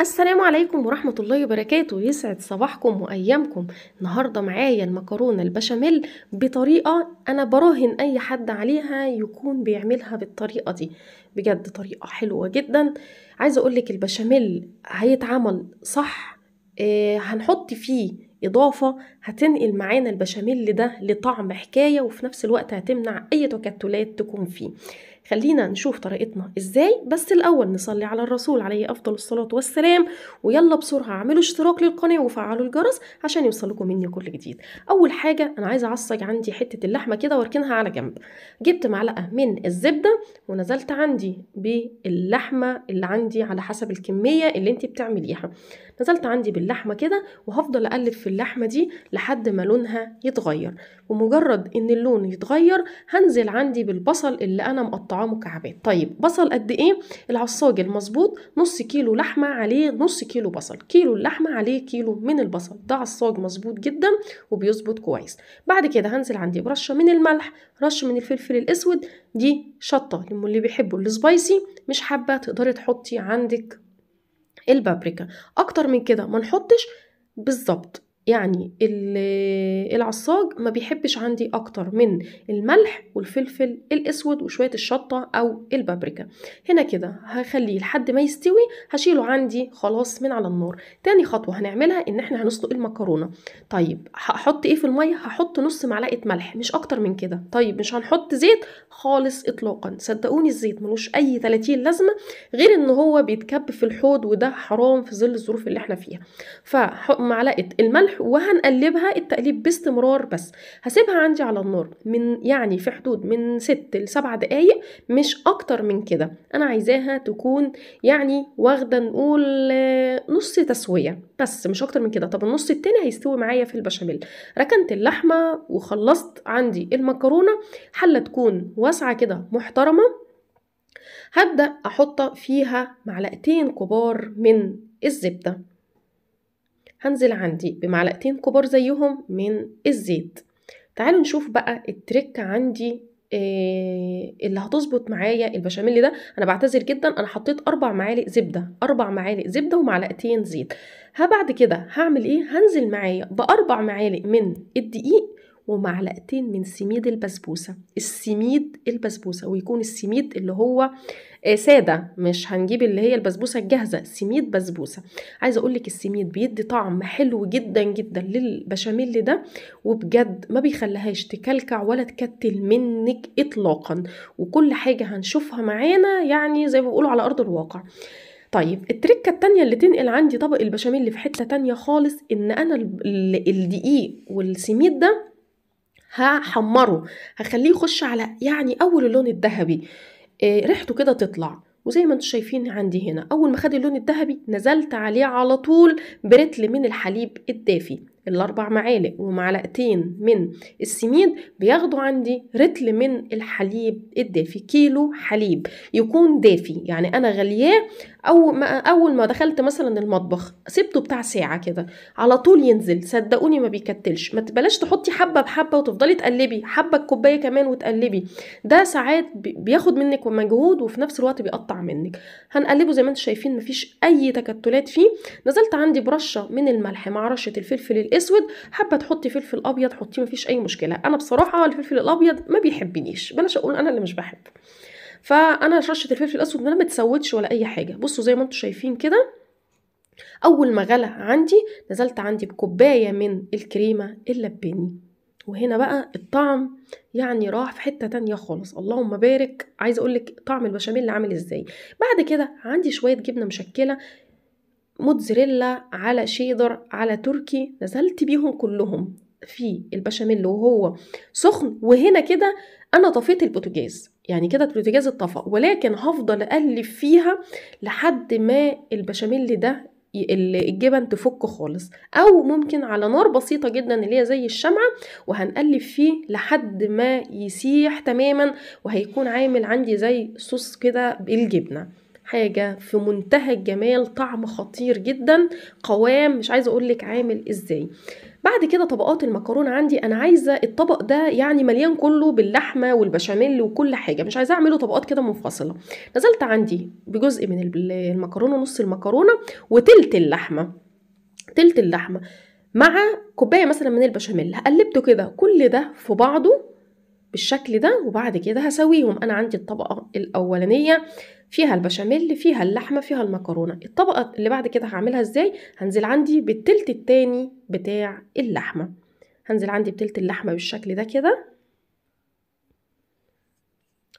السلام عليكم ورحمة الله وبركاته يسعد صباحكم وأيامكم النهاردة معايا المكرونة البشاميل بطريقة أنا براهن أي حد عليها يكون بيعملها بالطريقة دي بجد طريقة حلوة جدا عايزة أقولك البشاميل هيتعمل صح آه هنحط فيه إضافة هتنقل معانا البشاميل ده لطعم حكاية وفي نفس الوقت هتمنع أي تكتلات تكون فيه خلينا نشوف طريقتنا ازاي بس الاول نصلي على الرسول عليه افضل الصلاه والسلام ويلا بسرعه اعملوا اشتراك للقناه وفعلوا الجرس عشان يوصلكم مني كل جديد اول حاجه انا عايزه اعصج عندي حته اللحمه كده واركنها على جنب جبت معلقه من الزبده ونزلت عندي باللحمه اللي عندي على حسب الكميه اللي انت بتعمليها نزلت عندي باللحمه كده وهفضل اقلب في اللحمه دي لحد ما لونها يتغير ومجرد ان اللون يتغير هنزل عندي بالبصل اللي انا مقطعه قطعاه مكعبات طيب بصل قد ايه العصاج المظبوط نص كيلو لحمه عليه نص كيلو بصل كيلو اللحمه عليه كيلو من البصل ده عصاج مظبوط جدا وبيظبط كويس بعد كده هنزل عندي برشه من الملح رش من الفلفل الاسود دي شطه اللي بيحبوا السبايسي مش حابه تقدري تحطي عندك البابريكا اكتر من كده ما نحطش بالظبط يعني العصاج ما بيحبش عندي اكتر من الملح والفلفل الاسود وشويه الشطه او البابريكا هنا كده هخليه لحد ما يستوي هشيله عندي خلاص من على النار تاني خطوه هنعملها ان احنا هنسلق المكرونه طيب هحط ايه في الميه هحط نص معلقه ملح مش اكتر من كده طيب مش هنحط زيت خالص اطلاقا صدقوني الزيت ملوش اي 30 لازمه غير ان هو بيتكب في الحوض وده حرام في ظل الظروف اللي احنا فيها فمعلقه الملح وهنقلبها التقليب باستمرار بس هسيبها عندي على النار من يعني في حدود من 6 ل 7 دقايق مش اكتر من كده انا عايزاها تكون يعني واخده نقول نص تسويه بس مش اكتر من كده طب النص التاني هيستوي معايا في البشاميل ركنت اللحمه وخلصت عندي المكرونه حله تكون واسعه كده محترمه هبدأ أحط فيها معلقتين كبار من الزبدة هنزل عندي بمعلقتين كبار زيهم من الزيت تعالوا نشوف بقى التريك عندي إيه اللي هتظبط معايا البشاميل ده انا بعتذر جدا انا حطيت اربع معالق زبده اربع معالق زبده ومعلقتين زيت ها بعد كده هعمل ايه هنزل معايا باربع معالق من الدقيق ومعلقتين من سميد البسبوسة السميد البسبوسة ويكون السميد اللي هو آه، سادة مش هنجيب اللي هي البسبوسة الجاهزة سميد بسبوسة عايزة أقولك السميد بيدي طعم حلو جدا جدا للبشاميل ده وبجد ما بيخليهاش تكلكع ولا تكتل منك إطلاقا وكل حاجة هنشوفها معانا يعني زي ما بيقولوا على أرض الواقع طيب التركة التانية اللي تنقل عندي طبق البشاميل في حتة تانية خالص ان انا الدقيق والسميد ده هحمره هخليه يخش على يعني اول اللون الذهبي إيه ريحته كده تطلع وزي ما انتم شايفين عندي هنا اول ما خد اللون الذهبي نزلت عليه على طول برتل من الحليب الدافي الأربع معالق ومعلقتين من السميد بياخدوا عندي رتل من الحليب الدافي كيلو حليب يكون دافي يعني أنا غلياه أو ما أول ما دخلت مثلا المطبخ سبته بتاع ساعة كده على طول ينزل صدقوني ما بيكتلش ما تبلاش تحطي حبة بحبة وتفضلي تقلبي حبة الكوباية كمان وتقلبي ده ساعات بياخد منك مجهود وفي نفس الوقت بيقطع منك هنقلبه زي ما انتم شايفين مفيش أي تكتلات فيه نزلت عندي برشة من الملح مع رشة الفلفل الأسود اسود حابه تحطي فلفل ابيض حطيه مفيش اي مشكله انا بصراحه الفلفل الابيض ما بيحبنيش بلاش اقول انا اللي مش بحبه فانا رشه الفلفل الاسود ما تسودش ولا اي حاجه بصوا زي ما انتم شايفين كده اول ما غلى عندي نزلت عندي بكوبايه من الكريمه اللباني وهنا بقى الطعم يعني راح في حته تانية خالص اللهم بارك عايزه لك طعم البشاميل عامل ازاي بعد كده عندي شويه جبنه مشكله موتزريلا على شيدر على تركي نزلت بيهم كلهم في البشاميل وهو سخن وهنا كده انا طفيت البوتجاز يعني كده البوتجاز اتطفى ولكن هفضل اقلب فيها لحد ما البشاميل ده الجبن تفك خالص او ممكن على نار بسيطه جدا اللي هي زي الشمعه وهنقلب فيه لحد ما يسيح تماما وهيكون عامل عندي زي صوص كده بالجبنه حاجة في منتهى الجمال طعم خطير جدا قوام مش عايزة أقولك عامل إزاي بعد كده طبقات المكرونه عندي انا عايزه الطبق ده يعني مليان كله باللحمه والبشاميل وكل حاجه مش عايزه اعمله طبقات كده منفصله نزلت عندي بجزء من المكرونه نص المكرونه وتلت اللحمه تلت اللحمه مع كوبايه مثلا من البشاميل قلبته كده كل ده في بعضه بالشكل ده وبعد كده هسويهم انا عندي الطبقه الاولانيه فيها البشاميل فيها اللحمه فيها المكرونه الطبقه اللي بعد كده هعملها ازاي هنزل عندي بالتلت التاني بتاع اللحمه هنزل عندي بتلت اللحمه بالشكل ده كده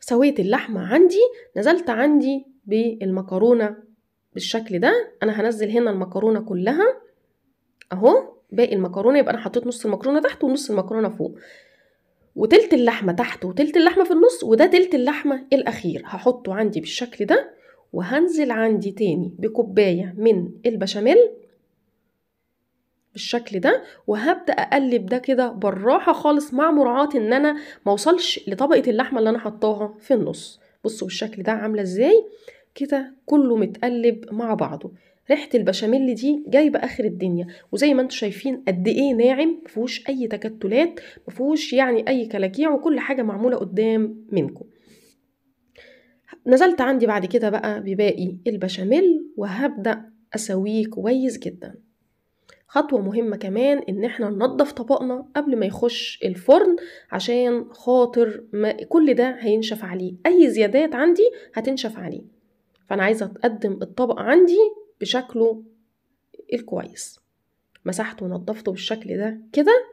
سويت اللحمه عندي نزلت عندي بالمكرونه بالشكل ده انا هنزل هنا المكرونه كلها اهو باقي المكرونه يبقى انا حطيت نص المكرونه تحت ونص المكرونه فوق وتلت اللحمة تحت وتلت اللحمة في النص وده تلت اللحمة الأخير هحطه عندي بالشكل ده وهنزل عندي تاني بكوباية من البشاميل بالشكل ده وهبدا اقلب ده كده بالراحه خالص مع مراعاه ان انا ما اوصلش لطبقه اللحمه اللي انا حطاها في النص بصوا بالشكل ده عامله ازاي كده كله متقلب مع بعضه ريحه البشاميل دي جايبه اخر الدنيا وزي ما انتم شايفين قد ايه ناعم مفيهوش اي تكتلات مفيهوش يعني اي كلاكيع وكل حاجه معموله قدام منكم نزلت عندي بعد كده بقى بباقي البشاميل وهبدا اسويه كويس جدا خطوة مهمة كمان إن إحنا ننضف طبقنا قبل ما يخش الفرن عشان خاطر ما كل ده هينشف عليه أي زيادات عندي هتنشف عليه فأنا عايزة أقدم الطبق عندي بشكله الكويس مسحته ونضفته بالشكل ده كده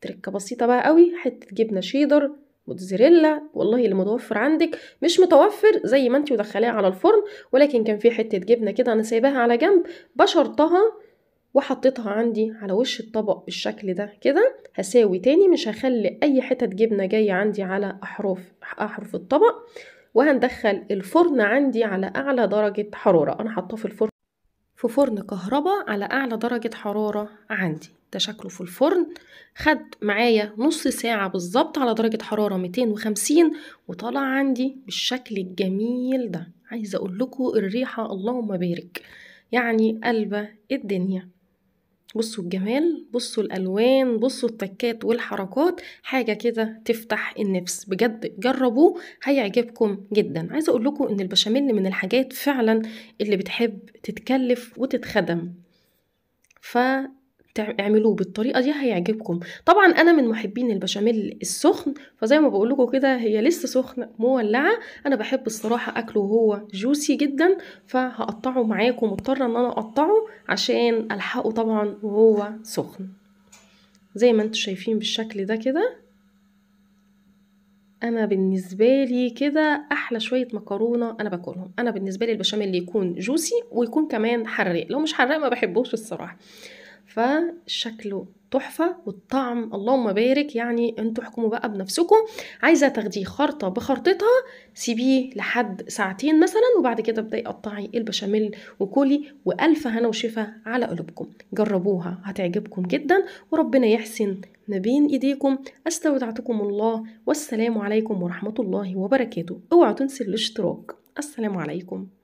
تركه بسيطه بقى قوي حته جبنه شيدر موتزاريلا والله اللي متوفر عندك مش متوفر زي ما انت ودخليه على الفرن ولكن كان في حته جبنه كده انا سايباها على جنب بشرتها وحطيتها عندي على وش الطبق بالشكل ده كده هساوي تاني مش هخلي اي حتت جبنه جايه عندي على احراف احرف الطبق وهندخل الفرن عندي على اعلى درجه حراره انا حطاه في الفرن في فرن كهرباء على أعلى درجة حرارة عندي ده شكله في الفرن خد معايا نص ساعة بالظبط على درجة حرارة 250 وطلع عندي بالشكل الجميل ده عايزة أقول لكم الريحة اللهم بارك يعني قلبة الدنيا بصوا الجمال بصوا الالوان بصوا التكات والحركات حاجه كده تفتح النفس بجد جربوه هيعجبكم جدا عايزه اقول لكم ان البشاميل من الحاجات فعلا اللي بتحب تتكلف وتتخدم ف اعملوه بالطريقه دي هيعجبكم طبعا انا من محبين البشاميل السخن فزي ما بقول لكم كده هي لسه سخنه مولعه انا بحب الصراحه اكله وهو جوسي جدا فهقطعه معاكم مضطره ان انا اقطعه عشان الحقه طبعا وهو سخن زي ما انتم شايفين بالشكل ده كده انا بالنسبه لي كده احلى شويه مكرونه انا باكلهم انا بالنسبه لي البشاميل اللي يكون جوسي ويكون كمان حراق لو مش حراق ما بحبوش الصراحه فشكله تحفة والطعم اللهم بارك يعني انتوا احكموا بقى بنفسكم عايزة تاخديه خرطة بخرطتها سيبيه لحد ساعتين مثلا وبعد كده ابدأي قطعي البشاميل وكلي وألف هنا وشفا على قلوبكم جربوها هتعجبكم جدا وربنا يحسن ما بين ايديكم استودعتكم الله والسلام عليكم ورحمة الله وبركاته اوعوا تنسي الاشتراك السلام عليكم